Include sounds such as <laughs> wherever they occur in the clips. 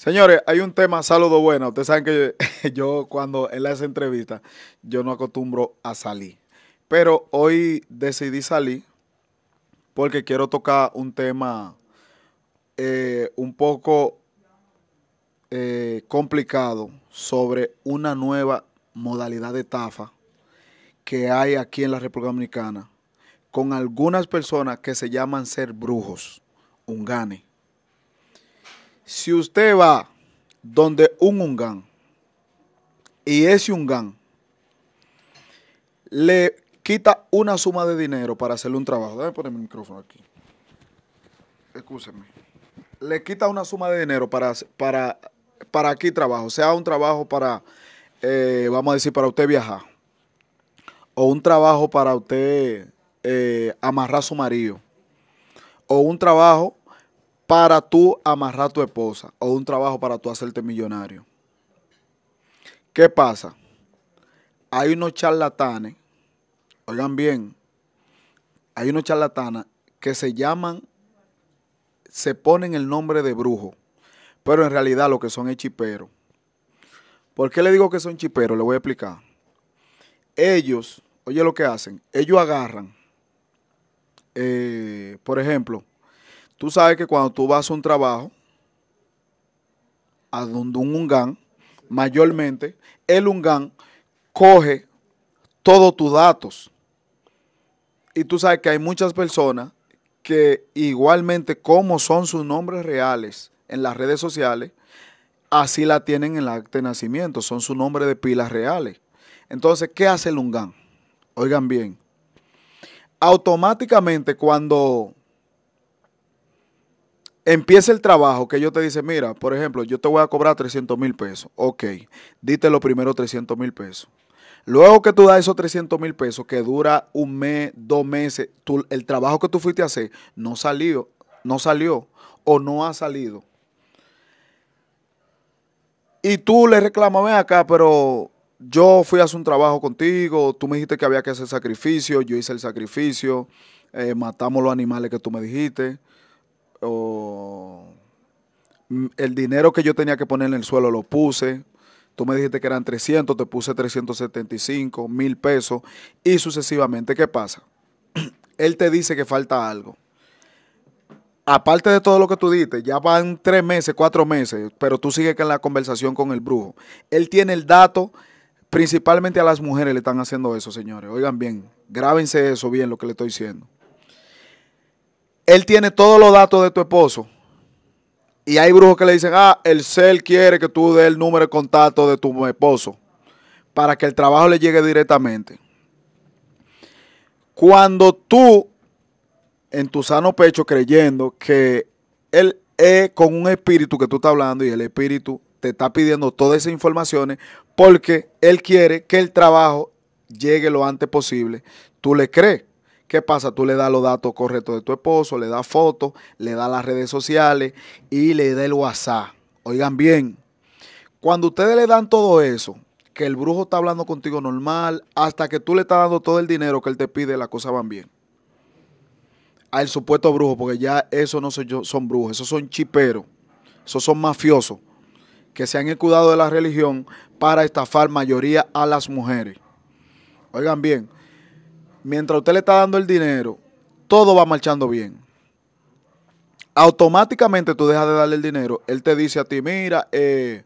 Señores, hay un tema, saludo bueno. Ustedes saben que <laughs> yo, cuando en las entrevista yo no acostumbro a salir. Pero hoy decidí salir porque quiero tocar un tema eh, un poco eh, complicado sobre una nueva modalidad de tafa que hay aquí en la República Dominicana con algunas personas que se llaman ser brujos, un gane. Si usted va donde un ungán y ese ungán le quita una suma de dinero para hacerle un trabajo, déjame poner mi micrófono aquí, escúcheme, le quita una suma de dinero para, para, para aquí trabajo, sea un trabajo para, eh, vamos a decir, para usted viajar, o un trabajo para usted eh, amarrar su marido, o un trabajo para tú amarrar a tu esposa o un trabajo para tú hacerte millonario. ¿Qué pasa? Hay unos charlatanes, oigan bien, hay unos charlatanes que se llaman, se ponen el nombre de brujo, pero en realidad lo que son es chiperos. ¿Por qué le digo que son chiperos? Le voy a explicar. Ellos, oye lo que hacen, ellos agarran, eh, por ejemplo, Tú sabes que cuando tú vas a un trabajo, a donde un ungán, mayormente, el ungan coge todos tus datos. Y tú sabes que hay muchas personas que igualmente como son sus nombres reales en las redes sociales, así la tienen en el acta de nacimiento, son sus nombres de pilas reales. Entonces, ¿qué hace el UNGAN? Oigan bien, automáticamente cuando Empieza el trabajo que ellos te dicen, mira, por ejemplo, yo te voy a cobrar 300 mil pesos. Ok, dite lo primero 300 mil pesos. Luego que tú das esos 300 mil pesos, que dura un mes, dos meses, el trabajo que tú fuiste a hacer no salió, no salió o no ha salido. Y tú le reclamas, ven acá, pero yo fui a hacer un trabajo contigo, tú me dijiste que había que hacer sacrificio, yo hice el sacrificio, eh, matamos los animales que tú me dijiste, Mm, el dinero que yo tenía que poner en el suelo lo puse. Tú me dijiste que eran 300, te puse 375, mil pesos y sucesivamente. ¿Qué pasa? <clears throat> Él te dice que falta algo. Aparte de todo lo que tú diste, ya van tres meses, cuatro meses, pero tú sigues en la conversación con el brujo. Él tiene el dato, principalmente a las mujeres le están haciendo eso, señores. Oigan bien, grábense eso bien, lo que le estoy diciendo él tiene todos los datos de tu esposo. Y hay brujos que le dicen, ah, el CEL quiere que tú dé el número de contacto de tu esposo para que el trabajo le llegue directamente. Cuando tú, en tu sano pecho, creyendo que él es con un espíritu que tú estás hablando y el espíritu te está pidiendo todas esas informaciones porque él quiere que el trabajo llegue lo antes posible, tú le crees. ¿Qué pasa? Tú le das los datos correctos de tu esposo, le das fotos, le das las redes sociales y le das el WhatsApp. Oigan bien, cuando ustedes le dan todo eso, que el brujo está hablando contigo normal, hasta que tú le estás dando todo el dinero que él te pide, las cosas van bien. Al supuesto brujo, porque ya eso no son brujos, esos son chiperos, esos son mafiosos, que se han escudado de la religión para estafar mayoría a las mujeres. Oigan bien, mientras usted le está dando el dinero, todo va marchando bien. Automáticamente tú dejas de darle el dinero. Él te dice a ti, mira, eh,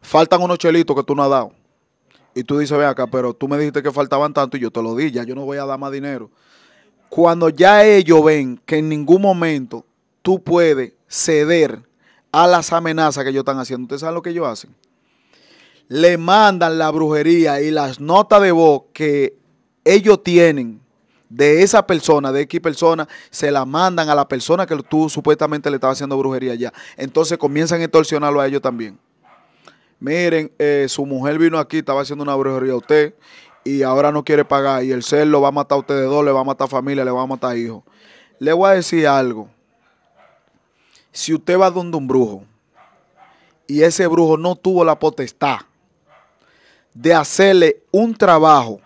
faltan unos chelitos que tú no has dado. Y tú dices, ven acá, pero tú me dijiste que faltaban tanto y yo te lo di, ya yo no voy a dar más dinero. Cuando ya ellos ven que en ningún momento tú puedes ceder a las amenazas que ellos están haciendo, ¿ustedes saben lo que ellos hacen? Le mandan la brujería y las notas de voz que ellos tienen de esa persona, de X persona, se la mandan a la persona que tú supuestamente le estabas haciendo brujería ya. Entonces comienzan a extorsionarlo a ellos también. Miren, eh, su mujer vino aquí, estaba haciendo una brujería a usted y ahora no quiere pagar. Y el ser lo va a matar a usted de dos, le va a matar a familia, le va a matar a hijos. Le voy a decir algo. Si usted va donde un brujo y ese brujo no tuvo la potestad de hacerle un trabajo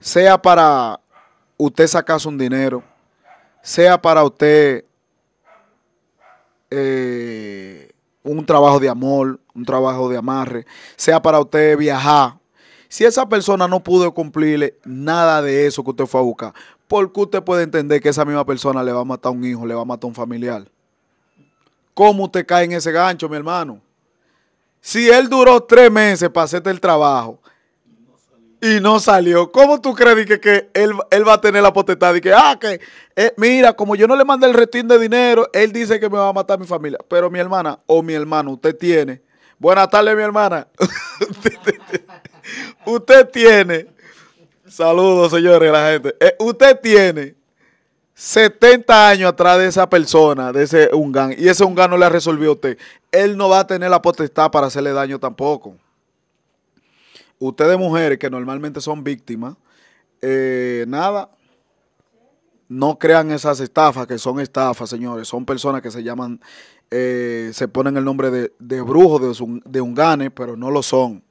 sea para usted sacarse un dinero, sea para usted eh, un trabajo de amor, un trabajo de amarre, sea para usted viajar. Si esa persona no pudo cumplirle nada de eso que usted fue a buscar, ¿por qué usted puede entender que esa misma persona le va a matar a un hijo, le va a matar a un familiar? ¿Cómo usted cae en ese gancho, mi hermano? Si él duró tres meses para hacerte el trabajo, y no salió. ¿Cómo tú crees que, que él, él, va a tener la potestad? Y que, ah, que, eh, mira, como yo no le mandé el retín de dinero, él dice que me va a matar mi familia. Pero mi hermana o mi hermano, usted tiene. Buenas tardes, mi hermana. <laughs> usted, tiene. Saludos, señores, la gente. Eh, usted tiene 70 años atrás de esa persona, de ese Ungan, y ese Ungan no le resolvió a usted. Él no va a tener la potestad para hacerle daño tampoco ustedes mujeres que normalmente son víctimas, eh, nada, no crean esas estafas, que son estafas, señores. Son personas que se llaman, eh, se ponen el nombre de, de brujos, de, unganes, pero no lo son.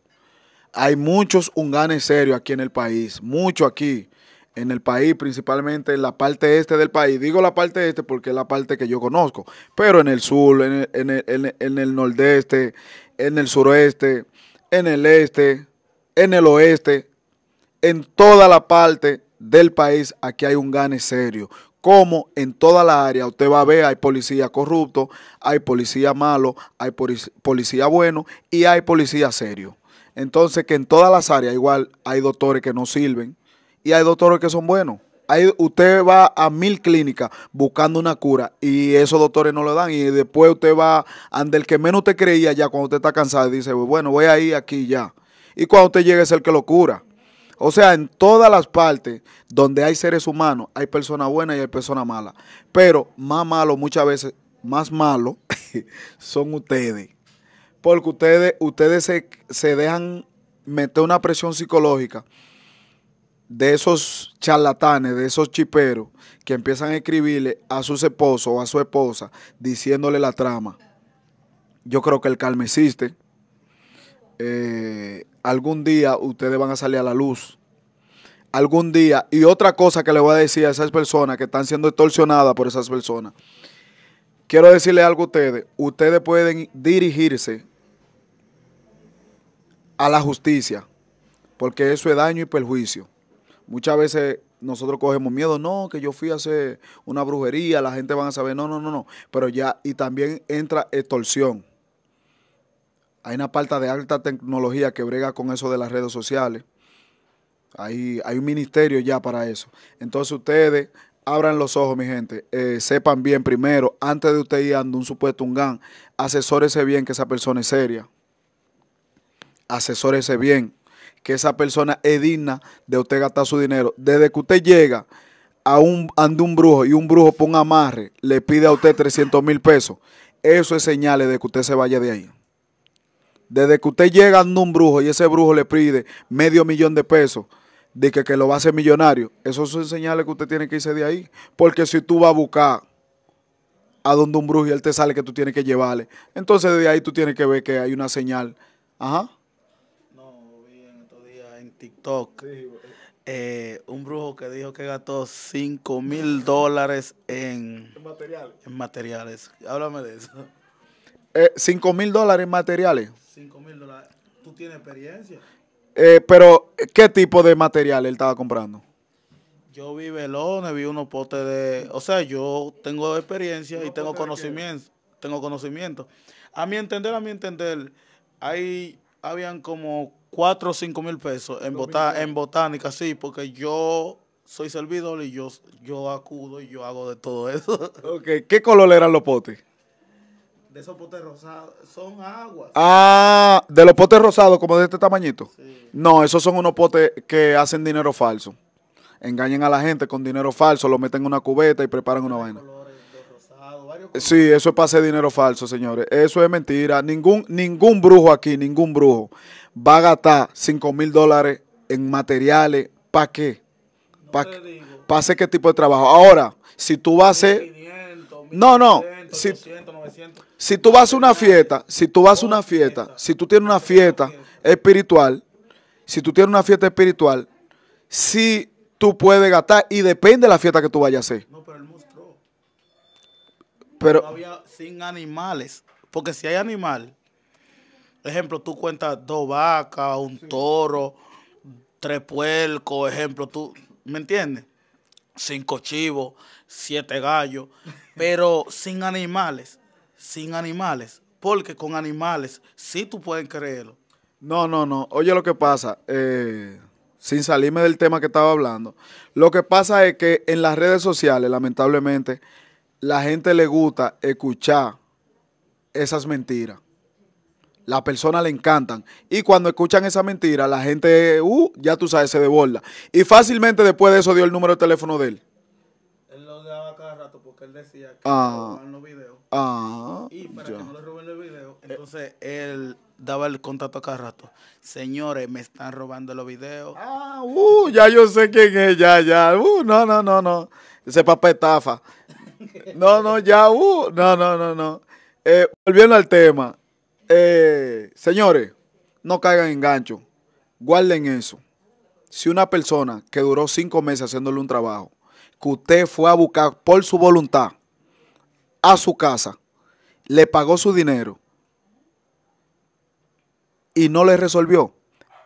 Hay muchos unganes serios aquí en el país, mucho aquí en el país, principalmente en la parte este del país. Digo la parte este porque es la parte que yo conozco, pero en el sur, en el, en el, en el nordeste, en el suroeste, en el este, en el oeste, en toda la parte del país, aquí hay un gane serio. Como en toda la área, usted va a ver, hay policía corrupto, hay policía malo, hay policía bueno y hay policía serio. Entonces, que en todas las áreas, igual hay doctores que no sirven y hay doctores que son buenos. Ahí usted va a mil clínicas buscando una cura y esos doctores no lo dan. Y después usted va ante el que menos te creía ya cuando usted está cansado y dice, bueno, voy a ir aquí ya. Y cuando usted llega es el que lo cura. O sea, en todas las partes donde hay seres humanos, hay personas buenas y hay personas malas. Pero más malo, muchas veces, más malo <laughs> son ustedes. Porque ustedes, ustedes se, dejan meter una presión psicológica de esos charlatanes, de esos chiperos que empiezan a escribirle a sus esposos o a su esposa diciéndole la trama. Yo creo que el calmeciste. Eh, algún día ustedes van a salir a la luz. Algún día. Y otra cosa que le voy a decir a esas personas que están siendo extorsionadas por esas personas. Quiero decirle algo a ustedes. Ustedes pueden dirigirse a la justicia, porque eso es daño y perjuicio. Muchas veces nosotros cogemos miedo, no, que yo fui a hacer una brujería, la gente van a saber, no, no, no, no. Pero ya, y también entra extorsión hay una parte de alta tecnología que brega con eso de las redes sociales. Hay, hay un ministerio ya para eso. Entonces ustedes abran los ojos, mi gente. Eh, sepan bien primero, antes de usted ir a un supuesto un gang, asesórese bien que esa persona es seria. Asesórese bien que esa persona es digna de usted gastar su dinero. Desde que usted llega a un, ande un brujo y un brujo un amarre, le pide a usted 300 mil pesos. Eso es señales de que usted se vaya de ahí. Desde que usted llega a un brujo y ese brujo le pide medio millón de pesos, de que, que lo va a hacer millonario, esos son señales que usted tiene que irse de ahí. Porque si tú vas a buscar a donde un brujo y él te sale que tú tienes que llevarle, entonces de ahí tú tienes que ver que hay una señal. Ajá. No, vi en estos días en TikTok. Eh, un brujo que dijo que gastó cinco mil dólares en, ¿En, materiales? en materiales. Háblame de eso. Eh, mil dólares en materiales. 5 mil dólares. Tú tienes experiencia. Eh, pero, ¿qué tipo de material él estaba comprando? Yo vi velones, vi unos potes de... O sea, yo tengo experiencia y tengo conocimiento. Tengo conocimiento. A mi entender, a mi entender, ahí habían como 4 o 5 mil pesos en, en botánica, sí, porque yo soy servidor y yo, yo acudo y yo hago de todo eso. Ok, ¿qué color eran los potes? de esos potes rosados, son aguas. Ah, de los potes rosados como de este tamañito. No, esos son unos potes que hacen dinero falso. Engañan a la gente con dinero falso, lo meten en una cubeta y preparan una vaina. sí, eso es para hacer dinero falso, señores. Eso es mentira. Ningún, ningún brujo aquí, ningún brujo va a gastar 5 mil dólares en materiales. ¿Para qué? ¿Para hacer qué tipo de trabajo? Ahora, si tú vas a no, no si, tú vas a una fiesta, si tú vas a una fiesta, si tú tienes una fiesta espiritual, si tú tienes una fiesta espiritual, si tú puedes gastar y depende de la fiesta que tú vayas a hacer. No, pero Pero, sin animales, porque si hay animal, ejemplo, tú cuentas dos vacas, un toro, tres puercos, ejemplo, tú, ¿me entiendes? Cinco chivos, siete gallos pero sin animales, sin animales, porque con animales sí tú puedes creerlo. No, no, no. Oye lo que pasa, eh, sin salirme del tema que estaba hablando, lo que pasa es que en las redes sociales, lamentablemente, la gente le gusta escuchar esas mentiras. La persona le encantan. Y cuando escuchan esa mentira, la gente, uh, ya tú sabes, se devuelve. Y fácilmente después de eso dio el número de teléfono de él él decía que ah. los ah, y para que no le roben los videos, eh. entonces él daba el contacto cada rato. Señores, me están robando los videos. Ah, uh, ya yo sé quién es, ya, ya. Uh, no, no, no, no. Ese papá estafa. <laughs> No, no, ya, uh, no, no, no, no. Eh, volviendo al tema. Eh, señores, no caigan en gancho. Guarden eso. Si una persona que duró cinco meses haciéndole un trabajo que usted fue a buscar por su voluntad a su casa, le pagó su dinero y no le resolvió,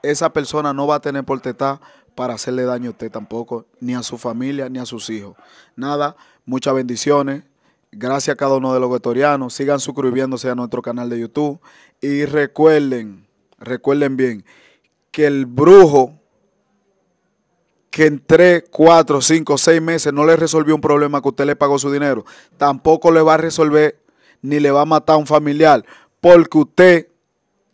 esa persona no va a tener portetá para hacerle daño a usted tampoco, ni a su familia, ni a sus hijos. Nada, muchas bendiciones. Gracias a cada uno de los vetorianos. Sigan suscribiéndose a nuestro canal de YouTube. Y recuerden, recuerden bien, que el brujo que en 3, 4, 5, 6 meses no le resolvió un problema que usted le pagó su dinero, tampoco le va a resolver ni le va a matar a un familiar, porque usted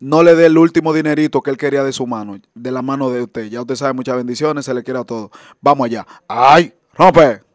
no le dé el último dinerito que él quería de su mano, de la mano de usted. Ya usted sabe, muchas bendiciones, se le quiere a todos. Vamos allá. ¡Ay! ¡Rompe!